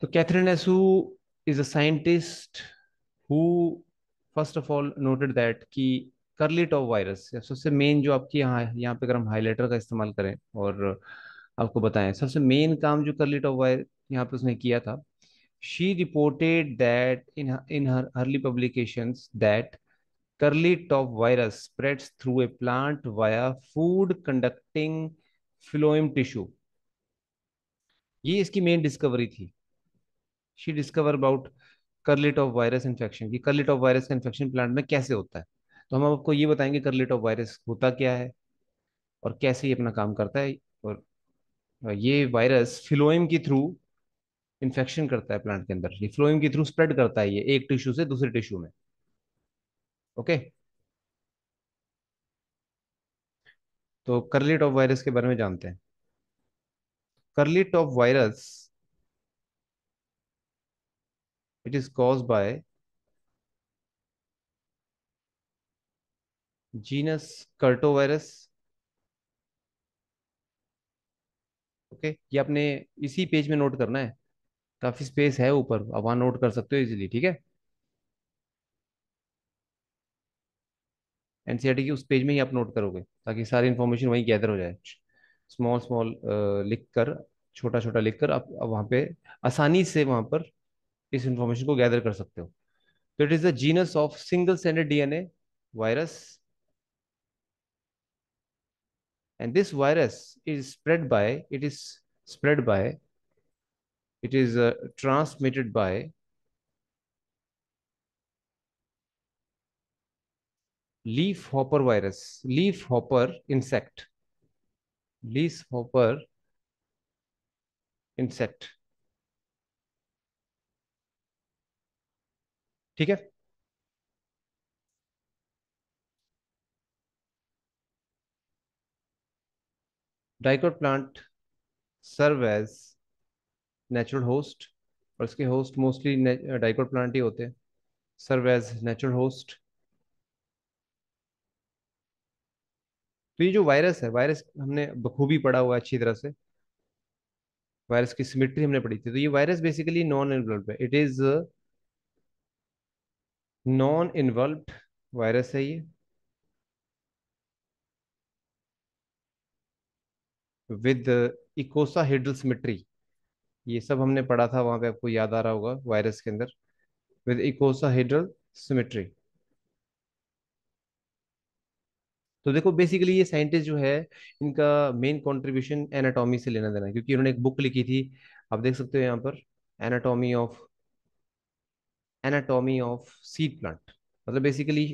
तो Catherine Lasso is a scientist who first of all noted that कि करली top virus सबसे main जो आपकी यहाँ यहाँ पे अगर हम हाईलाइटर का इस्तेमाल करें और आपको बताएं सबसे मेन काम जो करली टॉप वायर यहाँ पे उसने किया था she reported that in in her early publications that curly top virus spreads through a plant via food conducting phloem tissue ये इसकी मेन डिस्कवरी थी she discover about curly top virus infection की curly top virus का infection plant में कैसे होता है तो हम आपको ये बताएंगे करलेट ऑफ वायरस होता क्या है और कैसे ये अपना काम करता है और ये वायरस फ्लोइम के थ्रू इन्फेक्शन करता है प्लांट के अंदर ये फ्लोइम के थ्रू स्प्रेड करता है ये एक टिश्यू से दूसरे टिश्यू में ओके तो करलेट ऑफ वायरस के बारे में जानते हैं curly top virus It is caused by genus Curtovirus okay okay, ये आपने इसी पेज में नोट करना है काफ़ी स्पेस है ऊपर आप वहां नोट कर सकते हो इजीली ठीक है एनसीईआरटी e की उस पेज में ही आप नोट करोगे ताकि सारी इंफॉर्मेशन वहीं गैदर हो जाए स्मॉल स्मॉल लिख कर छोटा छोटा लिख कर आप, वहां पे आसानी से वहां पर इस इंफॉर्मेशन को गैदर कर सकते हो तो it is the genus of single stranded DNA virus and this virus is spread by it is spread by it is transmitted by leaf hopper virus leaf hopper insect leaf hopper insect ठीक है dicot plant serve as natural host और इसके host mostly dicot plant ही होते हैं सर्व as natural host तो ये जो वायरस है वायरस हमने बखूबी पढ़ा हुआ है अच्छी तरह से वायरस की सिमिट्री हमने पढ़ी थी तो ये वायरस बेसिकली नॉन एनवेलप्ड है it is non enveloped virus है ये विद इकोसा सिमेट्री ये सब हमने पढ़ा था वहां पे आपको याद आ रहा होगा वायरस के अंदर विद इकोसा हिडल सिमिट्री तो देखो बेसिकली ये साइंटिस्ट जो है इनका मेन कंट्रीब्यूशन एनाटॉमी से लेना देना क्योंकि इन्होंने एक बुक लिखी थी आप देख सकते हो यहाँ पर anatomy of anatomy of seed plant मतलब basically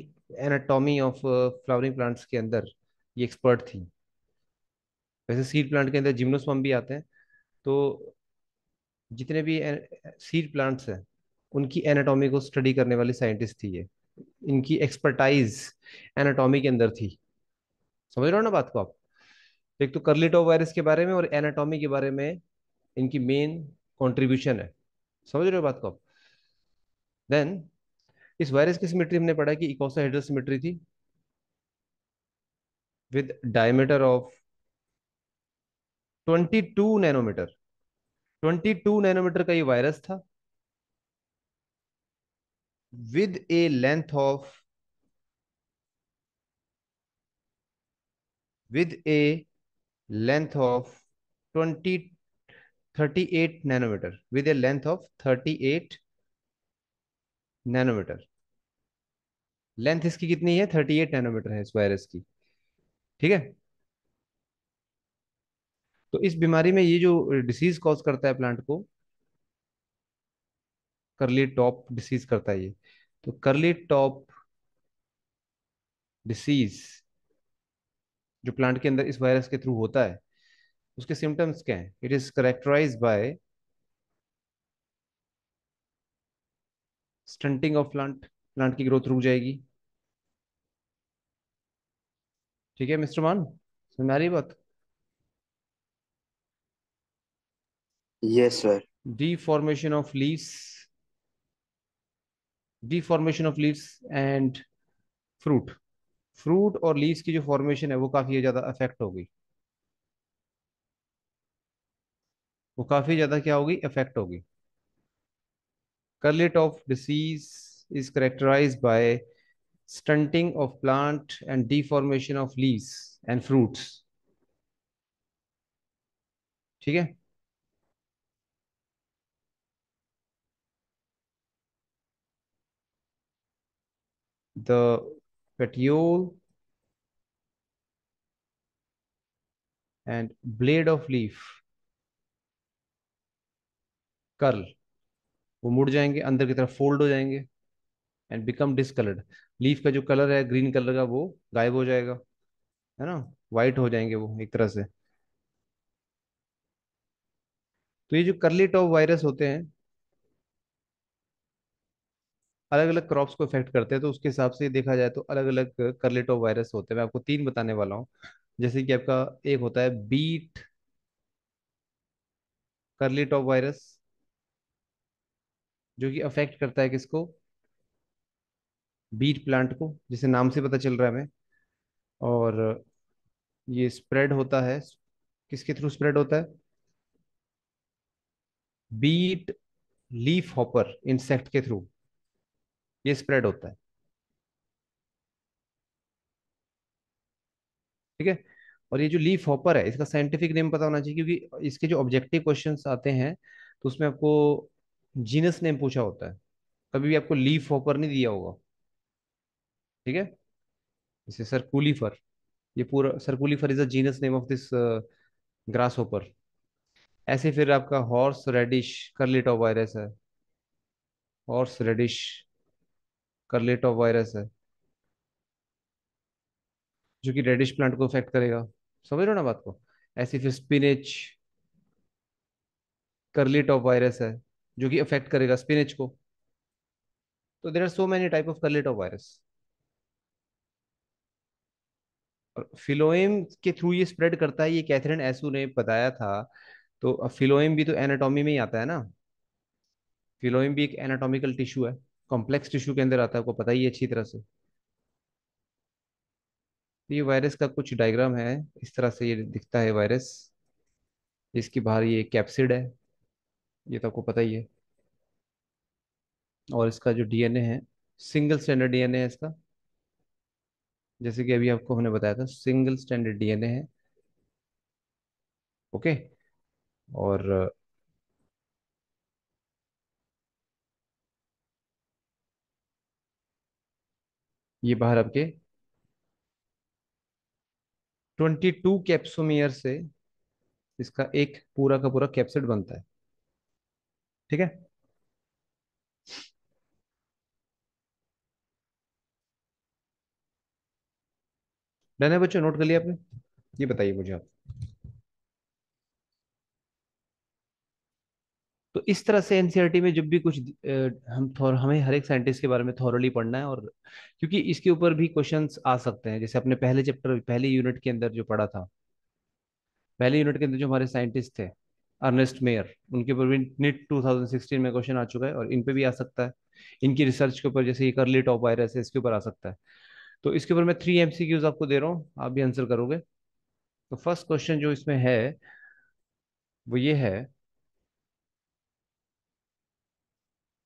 anatomy of flowering plants के अंदर ये एक्सपर्ट थी वैसे सीड प्लांट के अंदर जिम्नोसम भी आते हैं तो जितने भी सीड uh, प्लांट्स हैं उनकी एनाटॉमी को स्टडी करने वाली साइंटिस्ट थी ये इनकी एक्सपर्टाइज एनाटॉमी के अंदर थी समझ रहे हो ना बात को आप एक तो कर्लिटो वायरस के बारे में और एनाटॉमी के बारे में इनकी मेन कंट्रीब्यूशन है समझ रहे हो बात को आप देन इस वायरस की सिमेट्री हमने पढ़ा कि इकोसाहेड्रल सिमेट्री थी with diameter of 22 nanometer 22 nanometer का ये वायरस था with a length of with a length of 20 38 nanometer with a length of 38 nanometer length इसकी कितनी है थर्टी एट नैनोमीटर है इस वायरस की ठीक है तो इस बीमारी में ये जो डिसीज कॉज करता है प्लांट को करली टॉप डिसीज करता है ये तो करली टॉप डिसीज जो प्लांट के अंदर इस वायरस के थ्रू होता है उसके सिम्टम्स क्या हैं it is characterized by stunting of plant plant की ग्रोथ रुक जाएगी ठीक है मिस्टर मान सुन आ रही बात yes sir deformation of leaves deformation of leaves and fruit fruit और लीव्स की जो फॉर्मेशन है वो काफ़ी ज़्यादा अफेक्ट हो गई वो काफ़ी ज़्यादा क्या होगी अफेक्ट होगी Correlate of disease is characterized by stunting of plant and deformation of leaves and fruits. ठीक है the petiole and blade of leaf curl वो मुड़ जाएंगे अंदर की तरफ फोल्ड हो जाएंगे एंड बिकम डिसकलर्ड लीफ का जो कलर है ग्रीन कलर का वो गायब हो जाएगा है ना वाइट हो जाएंगे वो एक तरह से तो ये जो करली टॉप वायरस होते हैं अलग अलग क्रॉप्स को इफेक्ट करते हैं तो उसके हिसाब से देखा जाए तो अलग अलग करली टॉप वायरस होते हैं मैं आपको तीन बताने वाला हूं जैसे कि आपका एक होता है बीट करली टॉप वायरस जो कि अफेक्ट करता है किसको बीट प्लांट को जिसे नाम से पता चल रहा है हमें और ये स्प्रेड होता है किसके थ्रू स्प्रेड होता है बीट लीफ हॉपर इंसेक्ट के थ्रू ये स्प्रेड होता है ठीक है और ये जो लीफ हॉपर है इसका साइंटिफिक नेम पता होना चाहिए क्योंकि इसके जो ऑब्जेक्टिव क्वेश्चंस आते हैं तो उसमें आपको जीनस नेम पूछा होता है कभी भी आपको लीफ हॉपर नहीं दिया होगा ठीक है जैसे सरकुलीफर ये पूरा Circulifer is a genus name of this grasshopper ऐसे फिर आपका हॉर्स रेडिश करलेटो वायरस है हॉर्स रेडिश करलेटो वायरस है जो कि रेडिश प्लांट को इफेक्ट करेगा समझ रहे हो ना बात को ऐसे फिर स्पिनेच करलेटो वायरस है जो कि अफेक्ट करेगा स्पिनच को तो there are so many type of curly top virus phloem के थ्रू ये स्प्रेड करता है ये कैथरीन एसू ने बताया था तो फिलोएम भी तो एनाटॉमी में ही आता है ना फिलोएम भी एक एनाटॉमिकल टिश्यू है कॉम्प्लेक्स टिश्यू के अंदर आता है आपको पता ही है अच्छी तरह से तो ये वायरस का कुछ डायग्राम है इस तरह से ये दिखता है वायरस इसके बाहर ये कैप्सिड है ये तो आपको पता ही है और इसका जो डीएनए है सिंगल स्टैंडर्ड डीएनए है इसका जैसे कि अभी आपको हमने बताया था सिंगल स्टैंडर्ड डीएनए है ओके और ये बाहर आपके 22 कैप्सोमियर से इसका एक पूरा का पूरा कैप्सिड बनता है ठीक है डन है बच्चों नोट कर लिया आपने ये बताइए मुझे आप तो इस तरह से एनसीईआरटी e में जब भी कुछ हम थोर हमें हर एक साइंटिस्ट के बारे में थॉरली पढ़ना है और क्योंकि इसके ऊपर भी क्वेश्चंस आ सकते हैं जैसे अपने पहले चैप्टर पहले यूनिट के अंदर जो पढ़ा था पहले यूनिट के अंदर जो हमारे साइंटिस्ट थे अर्नेस्ट मेयर उनके ऊपर भी नीट 2016 में क्वेश्चन आ चुका है और इन पे भी आ सकता है इनकी रिसर्च के ऊपर जैसे ये करली टॉप वायरस है इसके ऊपर आ सकता है तो इसके ऊपर मैं थ्री एमसीक्यूज आपको दे रहा हूँ आप भी आंसर करोगे तो फर्स्ट क्वेश्चन जो इसमें है वो ये है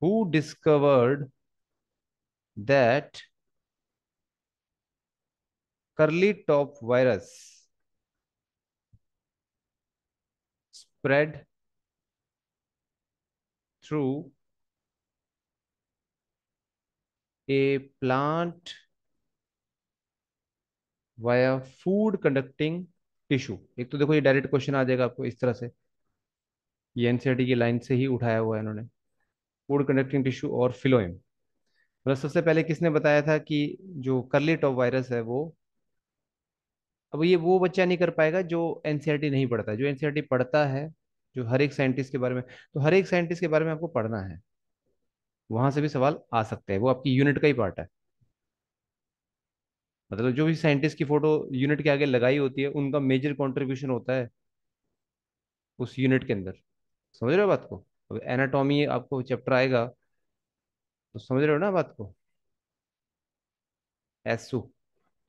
who discovered that curly top virus spread through a plant via food conducting tissue एक तो देखो ये डायरेक्ट क्वेश्चन आ जाएगा आपको इस तरह से ये एनसीआरटी e की लाइन से ही उठाया हुआ है इन्होंने फूड कंडक्टिंग टिश्यू और फिलोइम मतलब सबसे पहले किसने बताया था कि जो करली टॉप वायरस है वो अब ये वो बच्चा नहीं कर पाएगा जो एनसीईआरटी e नहीं पढ़ता जो एनसीईआरटी e पढ़ता है जो हर एक साइंटिस्ट के बारे में तो हर एक साइंटिस्ट के बारे में आपको पढ़ना है वहां से भी सवाल आ सकते हैं वो आपकी यूनिट का ही पार्ट है मतलब जो भी साइंटिस्ट की फोटो यूनिट के आगे लगाई होती है उनका मेजर कॉन्ट्रीब्यूशन होता है उस यूनिट के अंदर समझ रहे हो बात को अब एनाटॉमी आपको चैप्टर आएगा तो समझ रहे हो ना बात को एसू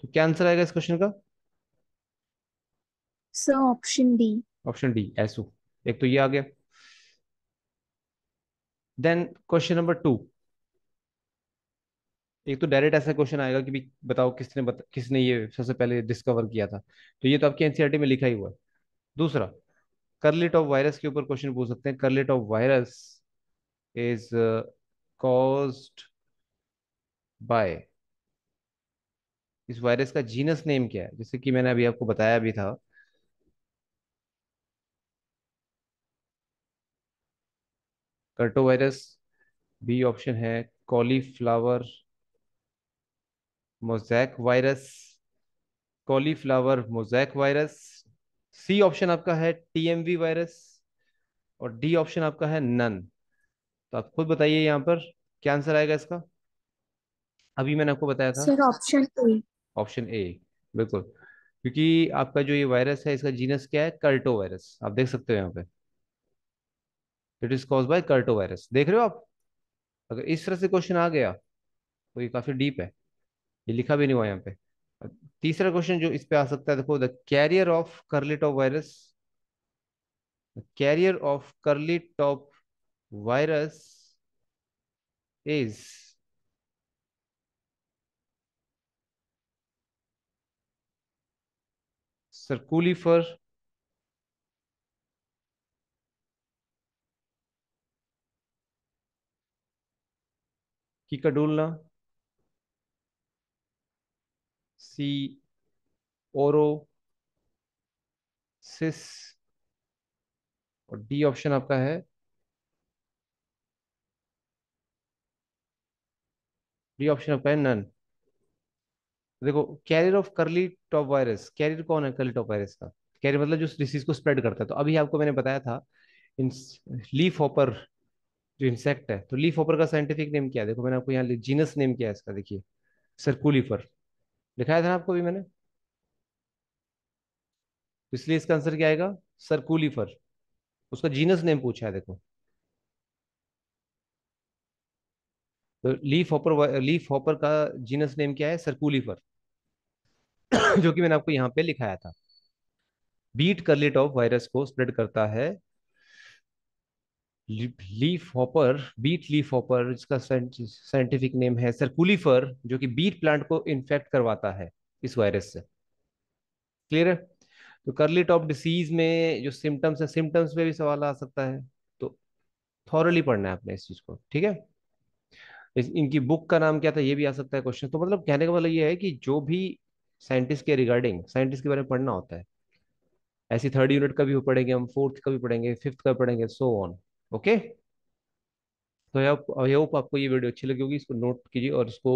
तो क्या आंसर आएगा इस क्वेश्चन का sir option D option D so एक तो ये आ गया देन क्वेश्चन नंबर टू एक तो डायरेक्ट ऐसा क्वेश्चन आएगा कि भी बताओ किसने बत, किसने ये सबसे पहले डिस्कवर किया था तो ये तो आपकी एनसीईआरटी e में लिखा ही हुआ है दूसरा करलेट ऑफ वायरस के ऊपर क्वेश्चन पूछ सकते हैं curly top virus is caused by इस वायरस का जीनस नेम क्या है जैसे कि मैंने अभी आपको बताया भी था कर्टोवायरस बी ऑप्शन है cauliflower mosaic virus cauliflower mosaic virus C option आपका है टीएमवी वायरस और डी ऑप्शन आपका है नन तो आप खुद बताइए यहाँ पर क्या आंसर आएगा इसका अभी मैंने आपको बताया था सर ऑप्शन ऑप्शन ए बिल्कुल क्योंकि आपका जो ये वायरस है इसका जीनस क्या है कर्टो वायरस आप देख सकते हो यहाँ पे it is cause by virus देख रहे हो आप अगर इस तरह से क्वेश्चन आ गया तो ये काफी डीप है ये लिखा भी नहीं हुआ यहाँ पे तीसरा क्वेश्चन जो इस पे आ सकता है देखो the carrier of curly top virus carrier of curly top virus is Circulifer की का सी ओरो सिस और डी ऑप्शन आपका है डी ऑप्शन आपका है नन देखो carrier of curly top virus carrier कौन है करली टॉप वायरस का कैरियर मतलब जो डिसीज को स्प्रेड करता है तो अभी आपको मैंने बताया था इन लीफ हॉपर जो इंसेक्ट है तो लीफ ऑपर का साइंटिफिक नेम क्या है देखो मैंने आपको यहाँ जीनस नेम क्या है इसका देखिए सर्कुलीफर लिखाया था आपको भी मैंने तो इसलिए इसका आंसर क्या आएगा सर्कुलीफर उसका जीनस नेम पूछा है देखो तो लीफ हॉपर लीफ हॉपर का जीनस नेम क्या है सर्कुलीफर जो कि मैंने आपको यहां पे लिखाया था बीट करलेट ऑफ वायरस को स्प्रेड करता है leaf hopper beet leaf hopper इसका साइंटिफिक नेम है सर्कुलीफर जो कि बीट प्लांट को इन्फेक्ट करवाता है इस वायरस से क्लियर है तो करली टॉप डिसीज में जो सिम्टम्स है सिम्टम्स पे भी सवाल आ सकता है तो थॉरली पढ़ना है आपने इस चीज को ठीक है इनकी बुक का नाम क्या था ये भी आ सकता है क्वेश्चन तो मतलब कहने का मतलब ये है कि जो भी साइंटिस्ट के रिगार्डिंग साइंटिस्ट के बारे में पढ़ना होता है ऐसी थर्ड यूनिट का भी पढ़ेंगे हम फोर्थ का भी पढ़ेंगे फिफ्थ का पढ़ेंगे सो ऑन ओके तो आई होप आपको ये वीडियो अच्छी लगी होगी इसको नोट कीजिए और इसको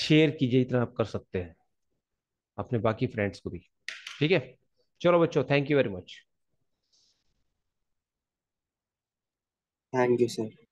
शेयर कीजिए इतना आप कर सकते हैं अपने बाकी फ्रेंड्स को भी ठीक है चलो बच्चों thank you very much thank you sir